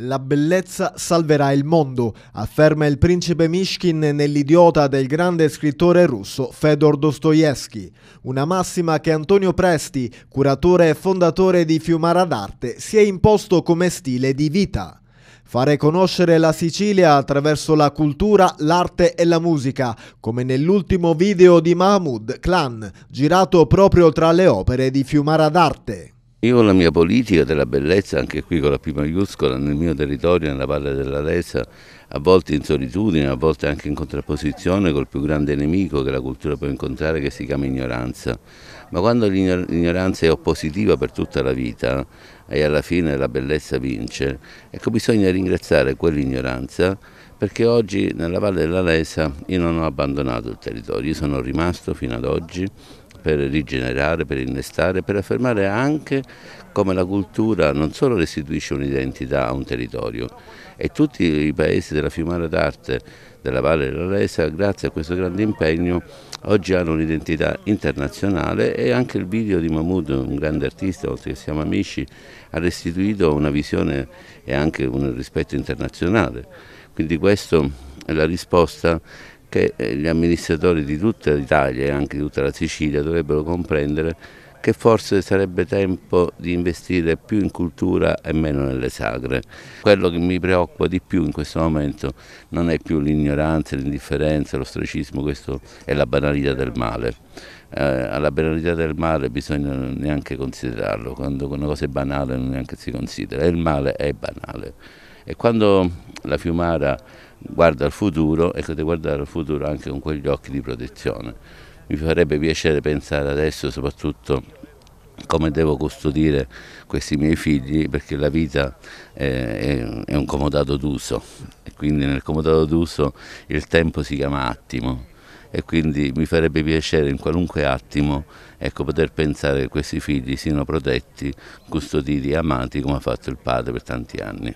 La bellezza salverà il mondo, afferma il principe Mishkin nell'idiota del grande scrittore russo Fedor Dostoevsky, una massima che Antonio Presti, curatore e fondatore di Fiumara d'Arte, si è imposto come stile di vita. Fare conoscere la Sicilia attraverso la cultura, l'arte e la musica, come nell'ultimo video di Mahmoud Clan, girato proprio tra le opere di Fiumara d'Arte. Io ho la mia politica della bellezza, anche qui con la P maiuscola, nel mio territorio, nella Valle della Resa, a volte in solitudine, a volte anche in contrapposizione col più grande nemico che la cultura può incontrare, che si chiama ignoranza. Ma quando l'ignoranza è oppositiva per tutta la vita e alla fine la bellezza vince, ecco bisogna ringraziare quell'ignoranza perché oggi nella Valle della Lesa io non ho abbandonato il territorio, io sono rimasto fino ad oggi per rigenerare, per innestare, per affermare anche come la cultura non solo restituisce un'identità a un territorio e tutti i paesi della Fiumara d'Arte, della Valle della Resa, grazie a questo grande impegno, oggi hanno un'identità internazionale e anche il video di Mahmoud, un grande artista, oltre che siamo amici, ha restituito una visione e anche un rispetto internazionale. Quindi questa è la risposta che eh, gli amministratori di tutta l'Italia e anche di tutta la Sicilia dovrebbero comprendere che forse sarebbe tempo di investire più in cultura e meno nelle sagre. Quello che mi preoccupa di più in questo momento non è più l'ignoranza, l'indifferenza, l'ostracismo, questo è la banalità del male. Eh, alla banalità del male bisogna neanche considerarlo, quando una cosa è banale non neanche si considera e il male è banale. E quando la Fiumara guarda al futuro, ecco, di guardare al futuro anche con quegli occhi di protezione. Mi farebbe piacere pensare adesso soprattutto come devo custodire questi miei figli perché la vita è, è un comodato d'uso e quindi nel comodato d'uso il tempo si chiama attimo e quindi mi farebbe piacere in qualunque attimo ecco, poter pensare che questi figli siano protetti, custoditi e amati come ha fatto il padre per tanti anni.